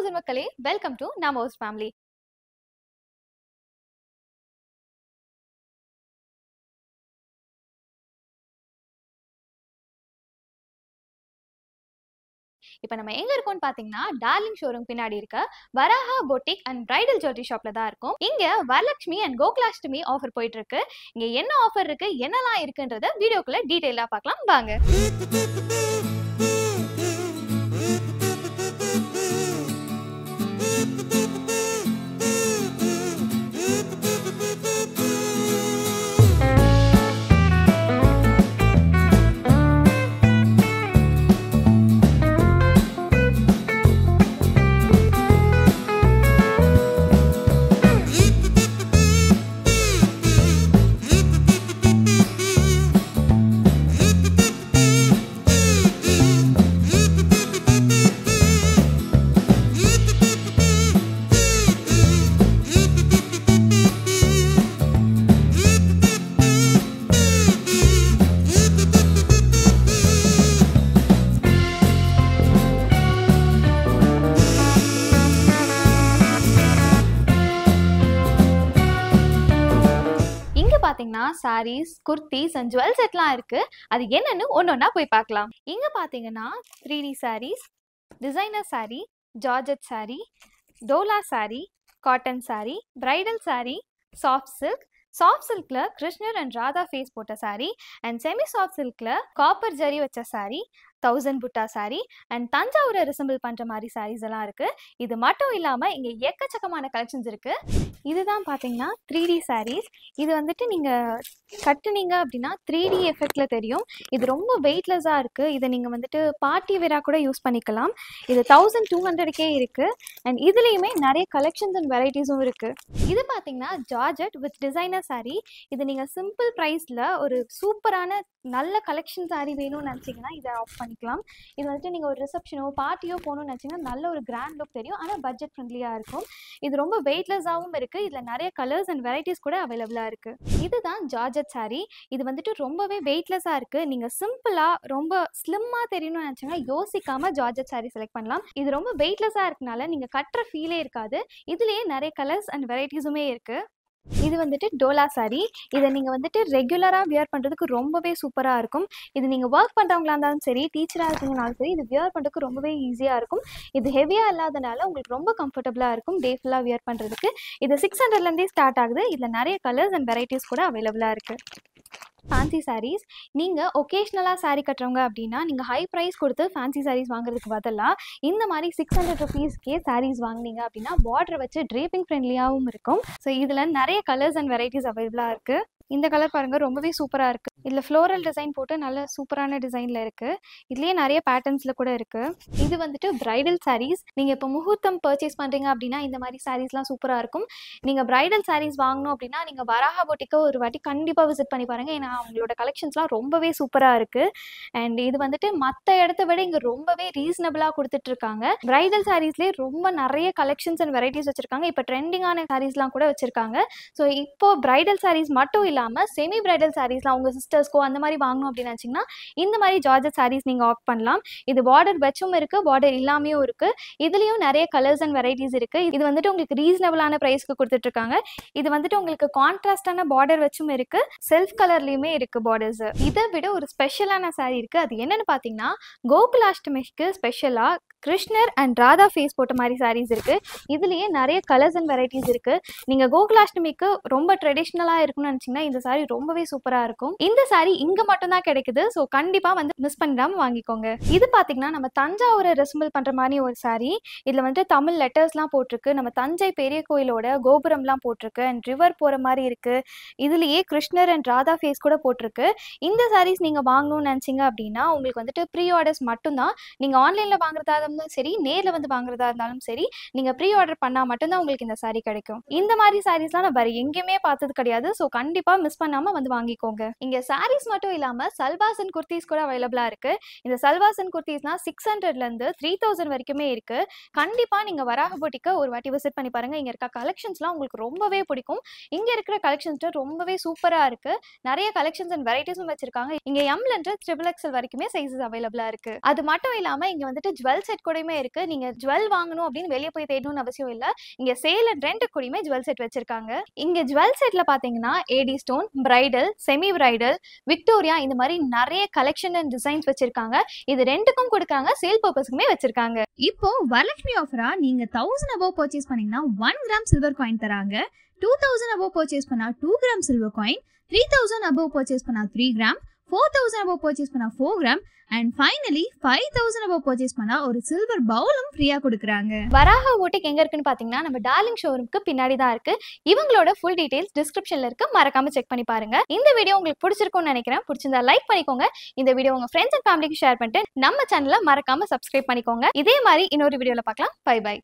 thousand மக்களே welcome to நாம் house family இப்போ நம்ம எங்க இருக்கோம்னு பாத்தீங்கன்னா டார்லிங் ஷோரூம் பின்னாடி இருக்க Varaha boutique and bridal jewellery ஷாப்ல தான் இருக்கும் இங்க வரலட்சுமி அண்ட் கோகுலாஷ்டமி ஆஃபர் போயிட்டு இருக்கு இங்க என்ன ஆஃபர் இருக்கு என்னெல்லாம் இருக்குன்றத வீடியோக்குள்ள டீடைலா பார்க்கலாம் வாங்க பாத்தீங்கன்னா சாரீஸ் குர்த்திஸ் அண்ட் ஜுவல் செட்லாம் இருக்கு அது என்னென்னு ஒன்னொன்னா ஒன்றா போய் பார்க்கலாம் இங்கே பார்த்தீங்கன்னா three D saris designer sari georgette sari dola sari cotton sari bridal sari soft silk soft சில்கில் கிருஷ்ணர் அண்ட் ராதா ஃபேஸ் போட்ட சாரீ அண்ட் செமி சாஃப்ட் சில்க்ல காப்பர் ஜரி வச்ச சாரீ தௌசண்ட் புட்டா சாரீ அண்ட் தஞ்சாவூரை ரிசம்பிள் பண்ணுற மாதிரி சாரீஸ் எல்லாம் இருக்குது இது மட்டும் இல்லாமல் இங்கே எக்கச்சக்கமான கலெக்ஷன்ஸ் இருக்குது இதுதான் பார்த்தீங்கன்னா த்ரீ டி சாரீஸ் இது வந்துட்டு நீங்கள் கட்டுனீங்க அப்படின்னா த்ரீ டி எஃபெக்டில் தெரியும் இது ரொம்ப வெயிட்லெஸ்ஸாக இருக்குது இதை நீங்கள் வந்துட்டு பார்ட்டி வேராக கூட யூஸ் பண்ணிக்கலாம் இது தௌசண்ட் டூ ஹண்ட்ரடுக்கே இருக்குது அண்ட் இதுலேயுமே நிறைய கலெக்ஷன்ஸ் அண்ட் வெரைட்டிஸும் இருக்குது இது பார்த்தீங்கன்னா ஜார்ஜட் வித் டிசைனர் சாரீ இது நீங்கள் சிம்பிள் ப்ரைஸில் ஒரு சூப்பரான நல்ல கலெக்ஷன் சாரீ வேணும்னு நினச்சிங்கன்னா இதை ஆஃப் பண்ணி பண்ணிக்கலாம் இது வந்துட்டு நீங்கள் ஒரு ரிசப்ஷனோ பார்ட்டியோ போகணும்னு நினச்சிங்கன்னா நல்ல ஒரு கிராண்ட் லுக் தெரியும் ஆனால் பட்ஜெட் ஃப்ரெண்ட்லியாக இருக்கும் இது ரொம்ப வெயிட்லெஸ்ஸாகவும் இருக்குது இதில் நிறைய கலர்ஸ் அண்ட் வெரைட்டிஸ் கூட அவைலபிளாக இருக்குது இதுதான் ஜார்ஜட் சாரி இது வந்துட்டு ரொம்பவே வெயிட்லெஸ்ஸாக இருக்குது நீங்கள் சிம்பிளாக ரொம்ப ஸ்லிம்மாக தெரியணும்னு நினச்சிங்கன்னா யோசிக்காமல் ஜார்ஜட் சாரி செலக்ட் பண்ணலாம் இது ரொம்ப வெயிட்லெஸ்ஸாக இருக்கனால நீங்கள் கட்டுற ஃபீலே இருக்காது இதுலேயே நிறைய கலர்ஸ் அண்ட் வெரைட்டிஸுமே இருக்குது இது வந்துட்டு டோலா சாரீ இதை நீங்கள் வந்துட்டு ரெகுலராக வியர் பண்ணுறதுக்கு ரொம்பவே சூப்பராக இருக்கும் இது நீங்கள் ஒர்க் பண்ணுறவங்களா இருந்தாலும் சரி டீச்சராக இருக்கீங்கனாலும் சரி இது வியர் பண்ணுறதுக்கு ரொம்பவே ஈஸியாக இருக்கும் இது ஹெவியாக இல்லாதனால உங்களுக்கு ரொம்ப கம்ஃபர்டபுளாக இருக்கும் டே ஃபுல்லாக வியர் பண்ணுறதுக்கு இது சிக்ஸ் ஹண்ட்ரட்லேருந்தே ஸ்டார்ட் ஆகுது இதில் நிறைய கலர்ஸ் அண்ட் வெரைட்டிஸ் கூட அவைலபிளாக இருக்குது ஃபேன்சி சாரீஸ் நீங்கள் ஒகேஷ்னலாக சாரீ கட்டுறவங்க அப்படின்னா நீங்கள் ஹை ப்ரைஸ் கொடுத்து ஃபேன்சி சாரீஸ் வாங்குறதுக்கு பதிலாக இந்த மாதிரி சிக்ஸ் ஹண்ட்ரட் ருபீஸ்க்கே சாரீஸ் வாங்கினீங்க அப்படின்னா பார்டர் வச்சு ட்ரேப்பிங் ஃப்ரெண்ட்லியாகவும் இருக்கும் ஸோ இதில் நிறைய கலர்ஸ் அண்ட் வெரைட்டிஸ் அவைலபிளாக இருக்குது இந்த கலர் பாருங்க ரொம்பவே சூப்பராக இருக்குது இதில் ஃப்ளோரல் டிசைன் போட்டு நல்ல சூப்பரான டிசைனில் இருக்குது இதுலேயே நிறைய பேட்டர்ன்ஸில் கூட இருக்குது இது வந்துட்டு பிரைடல் சாரீஸ் நீங்கள் இப்போ முகூர்த்தம் பர்ச்சேஸ் பண்ணுறீங்க அப்படின்னா இந்த மாதிரி சாரீஸ்லாம் சூப்பராக இருக்கும் நீங்கள் பிரைடல் சாரீஸ் வாங்கணும் அப்படின்னா நீங்கள் வராஹா போட்டிக்கு ஒரு வாட்டி கண்டிப்பாக விசிட் பண்ணி பாருங்கள் ஏன்னா அவங்களோட கலெக்ஷன்ஸ்லாம் ரொம்பவே சூப்பராக இருக்குது அண்ட் இது வந்துட்டு மற்ற இடத்த விட இங்கே ரொம்பவே ரீசனபிளாக கொடுத்துட்ருக்காங்க பிரைடல் சாரீஸ்லயே ரொம்ப நிறைய கலெக்ஷன்ஸ் அண்ட் வெரைட்டிஸ் வச்சுருக்காங்க இப்போ ட்ரெண்டிங்கான சாரீஸ்லாம் கூட வச்சுருக்காங்க ஸோ இப்போ பிரைடல் சாரீஸ் மட்டும் இல்லை இல்லாமல் செமி பிரைடல் சாரீஸ்லாம் உங்கள் சிஸ்டர்ஸ்க்கோ அந்த மாதிரி வாங்கணும் அப்படின்னு நினச்சிங்கன்னா இந்த மாதிரி ஜார்ஜர் சாரீஸ் நீங்கள் ஆப்ட் பண்ணலாம் இது பார்டர் வச்சும் இருக்குது பார்டர் இல்லாமையும் இருக்குது இதுலேயும் நிறைய கலர்ஸ் அண்ட் வெரைட்டிஸ் இருக்குது இது வந்துட்டு உங்களுக்கு ரீசனபிளான ப்ரைஸ்க்கு கொடுத்துட்ருக்காங்க இது வந்துட்டு உங்களுக்கு கான்ட்ராஸ்டான பார்டர் வச்சும் இருக்குது செல்ஃப் கலர்லேயுமே இருக்குது பார்டர்ஸ் இதை விட ஒரு ஸ்பெஷலான சாரீ இருக்குது அது என்னென்னு பார்த்தீங்கன்னா கோகுலாஷ்டமிக்கு ஸ்பெஷலாக கிருஷ்ணர் அண்ட் ராதா ஃபேஸ் போட்ட மாதிரி சாரீஸ் இருக்குது இதுலேயே நிறைய கலர்ஸ் அண்ட் வெரைட்டிஸ் இருக்குது நீங்கள் கோகுலாஷ்டமிக்கு ரொம்ப ட்ரெடிஷ்னலாக இருக்கும்னு நினச்சிங்கன்னா இந்த சாரி ரொம்பவே சூப்பராக இருக்கும் இந்த சாரீ இங்கே மட்டும்தான் கிடைக்குது ஸோ கண்டிப்பாக வந்து மிஸ் பண்ணாமல் வாங்கிக்கோங்க இது பார்த்தீங்கன்னா நம்ம தஞ்சாவூரை ரெசம்பிள் பண்ணுற மாதிரி ஒரு சாரி இதில் வந்துட்டு தமிழ் லெட்டர்ஸ்லாம் போட்டிருக்கு நம்ம தஞ்சை பெரிய கோயிலோட கோபுரம்லாம் போட்டிருக்கு அண்ட் ரிவர் போகிற மாதிரி இருக்குது இதுலேயே கிருஷ்ணர் அண்ட் ராதா ஃபேஸ் கூட போட்டிருக்கு இந்த சாரீஸ் நீங்கள் வாங்கணும்னு நினச்சிங்க அப்படின்னா உங்களுக்கு வந்துட்டு ப்ரீ ஆர்டர்ஸ் மட்டும்தான் நீங்கள் ஆன்லைனில் வாங்குறதா இருந்தாலும் சரி நேரில் வந்து வாங்குறதா இருந்தாலும் சரி நீங்கள் ப்ரீ ஆர்டர் பண்ணால் மட்டும்தான் உங்களுக்கு இந்த சாரீ கிடைக்கும் இந்த மாதிரி சாரீஸ்லாம் நான் வேறு எங்கேயுமே பார்த்தது கிடையாது ஸோ கண்டிப்பாக மிஸ் பண்ணாமல் வந்து வாங்கிக்கோங்க இங்கே சாரீஸ் மட்டும் இல்லாமல் சல்வாஸ் அண்ட் குர்த்திஸ் கூட அவைலபிளாக இருக்கு இந்த சல்வாஸ் அண்ட் குர்த்திஸ்னால் சிக்ஸ் ஹண்ட்ரட்லேருந்து த்ரீ தௌசண்ட் வரைக்குமே இருக்கு கண்டிப்பாக நீங்கள் வராக போட்டிக்கு ஒரு வாட்டி விசிட் பண்ணி பாருங்க இங்கே இருக்க கலெக்ஷன்ஸ்லாம் உங்களுக்கு ரொம்பவே பிடிக்கும் இங்கே இருக்கிற கலெக்ஷன்ஸ் ரொம்பவே சூப்பராக இருக்கு நிறைய கலெக்ஷன்ஸ் அண்ட் வெரைட்டிஸும் வச்சுருக்காங்க இங்கே எம்லேருந்து ட்ரிபிள் எக்ஸல் வரைக்குமே சைஸஸ் அவைலபிளாக இருக்கு அது மட்டும் இல்லாமல் இங்கே வந்துட்டு ஜுவல் செட் செட் கூடயுமே இருக்கு நீங்க ஜுவல் வாங்கணும் அப்படின்னு வெளியே போய் தேடணும்னு அவசியம் இல்ல இங்க சேல ரெண்டு கூடயுமே ஜுவல் செட் வச்சிருக்காங்க இங்க ஜுவல் செட்ல பாத்தீங்கன்னா AD stone bridal semi bridal Victoria இந்த மாதிரி நிறைய கலெக்ஷன் அண்ட் டிசைன்ஸ் வச்சிருக்காங்க இது ரெண்டுக்கும் கொடுக்கறாங்க சேல் பர்பஸ்க்குமே வச்சிருக்காங்க இப்போ வரலட்சுமி ஆஃபரா நீங்க தௌசண்ட் அபவ் பர்ச்சேஸ் பண்ணீங்கன்னா ஒன் கிராம் சில்வர் காயின் தராங்க டூ தௌசண்ட் அபவ் பர்ச்சேஸ் பண்ணா two gram silver coin three thousand above purchase பண்ணா three gram four thousand above purchase பண்ணால் four gram and finally five thousand above purchase பண்ணா ஒரு silver பவுலும் ஃப்ரீயா கொடுக்குறாங்க வராக ஓட்டிக் எங்க இருக்குன்னு பார்த்தீங்கன்னா நம்ம டார்லிங் ஷோரூம்க்கு பின்னாடி தான் இருக்கு இவங்களோட ஃபுல் டீடைல்ஸ் டிஸ்கிரிப்ஷன்ல இருக்கு மறக்காம செக் பண்ணி பாருங்க இந்த வீடியோ உங்களுக்கு பிடிச்சிருக்கும்னு நினைக்கிறேன் பிடிச்சிருந்தா லைக் பண்ணிக்கோங்க இந்த வீடியோ உங்க ஃப்ரெண்ட்ஸ் அண்ட் ஃபேமிலிக்கு ஷேர் பண்ணிட்டு நம்ம சேனலை மறக்காம சப்ஸ்கிரைப் பண்ணிக்கோங்க இதே மாதிரி இன்னொரு வீடியோவில் பார்க்கலாம் பை பை